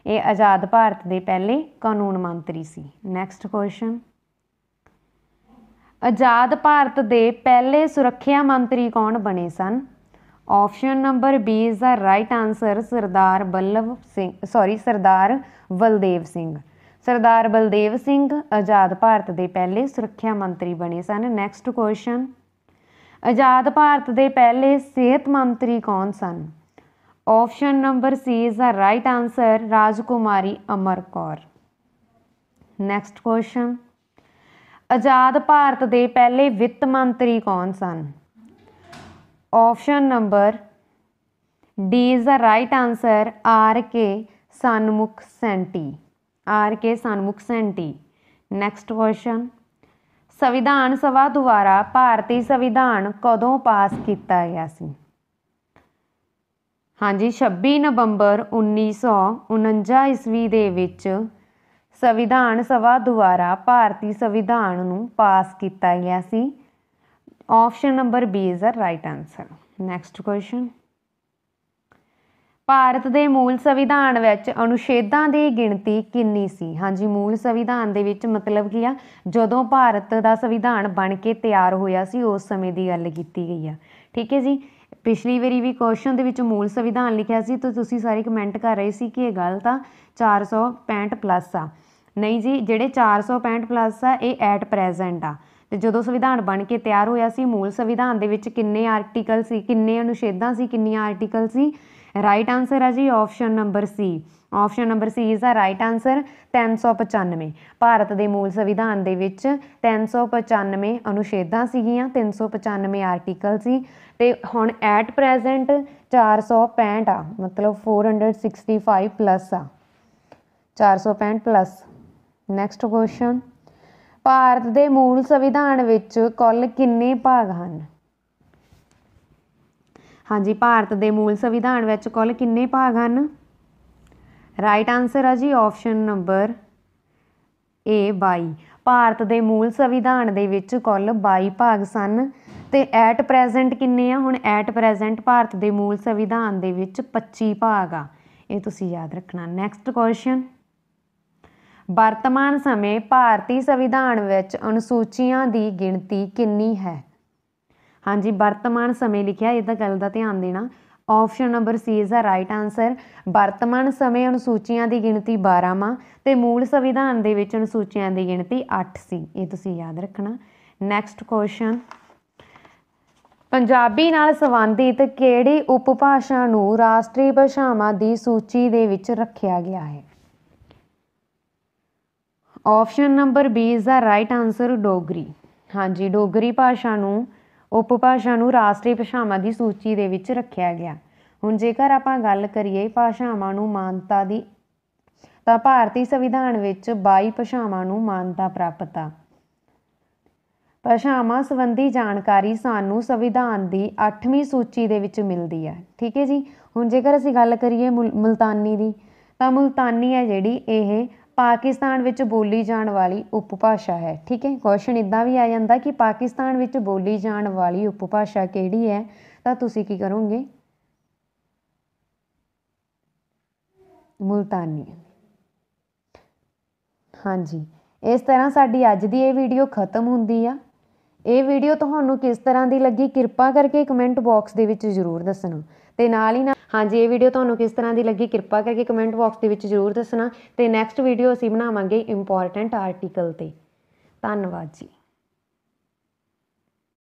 ਇਹ ਆਜ਼ਾਦ ਭਾਰਤ ਦੇ ਪਹਿਲੇ ਕਾਨੂੰਨ ਮੰਤਰੀ ਸੀ ਨੈਕਸਟ ਕੁਐਸਚਨ ਆਜ਼ਾਦ ਭਾਰਤ ਦੇ ਪਹਿਲੇ ਸੁਰੱਖਿਆ ਮੰਤਰੀ ਕੌਣ ਬਣੇ ਸਨ option number B is the right answer Sardar Ballabh Singh sorry Sardar Baldev Singh Sardar Baldev Singh ਆਜ਼ਾਦ ਭਾਰਤ ਦੇ ਪਹਿਲੇ ਸੁਰੱਖਿਆ ਮੰਤਰੀ ਬਣੇ ਸਨ ਨੈਕਸਟ ਕੁਐਸਚਨ ਆਜ਼ਾਦ ਭਾਰਤ ਦੇ ਪਹਿਲੇ ਸਿਹਤ ਮੰਤਰੀ ਕੌਣ ਸਨ option number C is the right answer Rajkumari Amar Kaur next question ਆਜ਼ਾਦ ਭਾਰਤ ਦੇ ਪਹਿਲੇ ਵਿੱਤ ਮੰਤਰੀ ਕੌਣ ਸਨ option number D is the right answer R K Shanmukham Chetty R K Shanmukham Chetty next question ਸੰਵਿਧਾਨ ਸਭਾ ਦੁਆਰਾ ਭਾਰਤੀ ਸੰਵਿਧਾਨ ਕਦੋਂ ਪਾਸ ਕੀਤਾ ਗਿਆ ਸੀ ਹਾਂਜੀ 26 ਨਵੰਬਰ 1949 ਈਸਵੀ ਦੇ ਵਿੱਚ ਸੰਵਿਧਾਨ ਸਭਾ ਦੁਆਰਾ ਭਾਰਤੀ ਸੰਵਿਧਾਨ ਨੂੰ ਪਾਸ ਕੀਤਾ ਗਿਆ ਸੀ option number B is the right answer next question Bharat ਦੇ ਮੂਲ ਸੰਵਿਧਾਨ ਵਿੱਚ ਅਨੁਛੇਦਾਂ ਦੀ ਗਿਣਤੀ ਕਿੰਨੀ ਸੀ ਹਾਂਜੀ ਮੂਲ ਸੰਵਿਧਾਨ ਦੇ ਵਿੱਚ ਮਤਲਬ ਕੀ ਆ ਜਦੋਂ ਭਾਰਤ ਦਾ ਸੰਵਿਧਾਨ ਬਣ ਕੇ ਤਿਆਰ ਹੋਇਆ ਸੀ ਉਸ ਸਮੇਂ ਦੀ ਗੱਲ ਕੀਤੀ ਗਈ ਆ ਠੀਕ ਹੈ ਜੀ ਪਿਛਲੀ ਵਾਰੀ ਵੀ ਕੁਐਸਚਨ ਦੇ ਵਿੱਚ ਮੂਲ ਸੰਵਿਧਾਨ ਲਿਖਿਆ ਸੀ ਤਾਂ ਤੁਸੀਂ ਸਾਰੇ ਕਮੈਂਟ ਕਰ ਰਹੇ ਸੀ ਕਿ ਇਹ ਗਲਤ ਆ 465 ਪਲੱਸ ਆ ਨਹੀਂ ਜੀ ਜਿਹੜੇ 465 ਪਲੱਸ ਆ ਇਹ ਐਟ ਪ੍ਰੈਜ਼ੈਂਟ ਆ ਤੇ ਜਦੋਂ ਸੰਵਿਧਾਨ ਬਣ ਕੇ ਤਿਆਰ ਹੋਇਆ ਸੀ ਮੂਲ ਸੰਵਿਧਾਨ ਦੇ ਵਿੱਚ ਕਿੰਨੇ ਆਰਟੀਕਲ ਸੀ ਕਿੰਨੇ ਅਨੁਛੇਦਾਂ ਸੀ ਕਿੰਨੀਆਂ ਆਰਟੀਕਲ ਸੀ ਰਾਈਟ ਆਨਸਰ ਹੈ ਜੀ option number C option number C is the right answer 395 Bharat ਦੇ ਮੂਲ ਸੰਵਿਧਾਨ ਦੇ ਵਿੱਚ 395 ਅਨੁਛੇਦਾਂ ਸੀਗੀਆਂ 395 ਆਰਟੀਕਲ ਸੀ ਤੇ ਹੁਣ ਐਟ ਪ੍ਰੈਜ਼ੈਂਟ 465 ਆ ਮਤਲਬ 465 ਪਲੱਸ ਆ 465 ਪਲੱਸ ਨੈਕਸਟ ਕੁਐਸਚਨ ਭਾਰਤ ਦੇ ਮੂਲ ਸੰਵਿਧਾਨ ਵਿੱਚ ਕੁੱਲ ਕਿੰਨੇ ਭਾਗ ਹਨ ਹਾਂਜੀ ਭਾਰਤ ਦੇ ਮੂਲ ਸੰਵਿਧਾਨ ਵਿੱਚ ਕੁੱਲ ਕਿੰਨੇ ਭਾਗ ਹਨ ਰਾਈਟ ਆਨਸਰ ਹੈ ਜੀ ਆਪਸ਼ਨ ਨੰਬਰ ਏ 22 ਭਾਰਤ ਦੇ ਮੂਲ ਸੰਵਿਧਾਨ ਦੇ ਵਿੱਚ ਕੁੱਲ 22 ਭਾਗ ਸਨ ਤੇ ਐਟ ਪ੍ਰੈਜ਼ੈਂਟ ਕਿੰਨੇ ਆ ਹੁਣ ਐਟ ਪ੍ਰੈਜ਼ੈਂਟ ਭਾਰਤ ਦੇ ਮੂਲ ਸੰਵਿਧਾਨ ਦੇ ਵਿੱਚ 25 ਭਾਗ ਆ ਇਹ ਤੁਸੀਂ ਯਾਦ ਰੱਖਣਾ ਨੈਕਸਟ ਕੁਐਸਚਨ ਵਰਤਮਾਨ ਸਮੇਂ ਭਾਰਤੀ ਸੰਵਿਧਾਨ ਵਿੱਚ ਅਨੁਸੂਚੀਆਂ ਦੀ ਗਿਣਤੀ ਕਿੰਨੀ ਹੈ ਹਾਂਜੀ ਵਰਤਮਾਨ ਸਮੇਂ ਲਿਖਿਆ ਇਹ ਤਾਂ ਗੱਲ ਦਾ ਧਿਆਨ ਦੇਣਾ option number C is the right answer ਵਰਤਮਾਨ ਸਮੇਂ ਅਨੁਸੂਚੀਆਂ ਦੀ ਗਿਣਤੀ 12 ਮਾ ਤੇ ਮੂਲ ਸੰਵਿਧਾਨ ਦੇ ਵਿੱਚ ਅਨੁਸੂਚੀਆਂ ਦੀ ਗਿਣਤੀ 8 ਸੀ ਇਹ ਤੁਸੀਂ ਯਾਦ ਰੱਖਣਾ ਨੈਕਸਟ ਕੁਐਸਚਨ ਪੰਜਾਬੀ ਨਾਲ ਸੰਬੰਧਿਤ ਕਿਹੜੀ ਉਪਭਾਸ਼ਾ ਨੂੰ ਰਾਸ਼ਟਰੀ ਭਾਸ਼ਾਵਾਂ ਦੀ ਸੂਚੀ ਦੇ ਵਿੱਚ ਰੱਖਿਆ ਗਿਆ ਹੈ option number B is the right answer Dogri ਹਾਂਜੀ ਡੋਗਰੀ ਭਾਸ਼ਾ ਨੂੰ ਉਪਭਾਸ਼ਾ ਨੂੰ ਰਾਸ਼ਟਰੀ ਭਾਸ਼ਾਵਾਂ ਦੀ ਸੂਚੀ ਦੇ ਵਿੱਚ ਰੱਖਿਆ ਗਿਆ ਹੁਣ ਜੇਕਰ ਆਪਾਂ ਗੱਲ ਕਰੀਏ ਭਾਸ਼ਾਵਾਂ ਨੂੰ ਮਾਨਤਾ ਦੀ ਤਾਂ ਭਾਰਤੀ ਸੰਵਿਧਾਨ ਵਿੱਚ 22 ਭਾਸ਼ਾਵਾਂ ਨੂੰ ਮਾਨਤਾ ਪ੍ਰਾਪਤ ਆ ਭਾਸ਼ਾਵਾਂ ਸੰਬੰਧੀ ਜਾਣਕਾਰੀ ਸਾਨੂੰ ਸੰਵਿਧਾਨ ਦੀ 8ਵੀਂ ਸੂਚੀ ਦੇ ਵਿੱਚ ਮਿਲਦੀ ਹੈ ਠੀਕ ਹੈ ਜੀ ਹੁਣ ਜੇਕਰ ਅਸੀਂ ਗੱਲ ਕਰੀਏ ਮੁਲਤਾਨੀ ਦੀ ਤਾਂ ਮੁਲਤਾਨੀ ਹੈ ਜਿਹੜੀ ਇਹ ਪਾਕਿਸਤਾਨ ਵਿੱਚ ਬੋਲੀ ਜਾਣ ਵਾਲੀ ਉਪਭਾਸ਼ਾ ਹੈ ਠੀਕ ਹੈ ਕੁਐਸਚਨ ਇਦਾਂ ਵੀ ਆ ਜਾਂਦਾ ਕਿ ਪਾਕਿਸਤਾਨ ਵਿੱਚ ਬੋਲੀ ਜਾਣ ਵਾਲੀ ਉਪਭਾਸ਼ਾ ਕਿਹੜੀ ਹੈ ਤਾਂ ਤੁਸੀਂ ਕੀ ਕਰੋਗੇ ਮੁਲਤਾਨੀ ਹਾਂਜੀ ਇਸ ਤਰ੍ਹਾਂ ਸਾਡੀ ਅੱਜ ਦੀ ਇਹ ਵੀਡੀਓ ਖਤਮ ਹੁੰਦੀ ਆ ਇਹ ਵੀਡੀਓ ਤੁਹਾਨੂੰ ਕਿਸ ਤਰ੍ਹਾਂ ਦੀ ਲੱਗੀ ਕਿਰਪਾ ਕਰਕੇ ਕਮੈਂਟ ਬਾਕਸ ਦੇ ਵਿੱਚ ਜ਼ਰੂਰ ਦੱਸਣਾ ਤੇ ਨਾਲ ਹੀ ਹਾਂਜੀ ਇਹ ਵੀਡੀਓ ਤੁਹਾਨੂੰ ਕਿਸ ਤਰ੍ਹਾਂ ਦੀ ਲੱਗੀ ਕਿਰਪਾ ਕਰਕੇ ਕਮੈਂਟ ਬਾਕਸ ਦੇ ਵਿੱਚ ਜ਼ਰੂਰ ਦੱਸਣਾ ਤੇ ਨੈਕਸਟ ਵੀਡੀਓ ਅਸੀਂ ਬਣਾਵਾਂਗੇ ਇੰਪੋਰਟੈਂਟ ਆਰਟੀਕਲ ਤੇ ਧੰਨਵਾਦ ਜੀ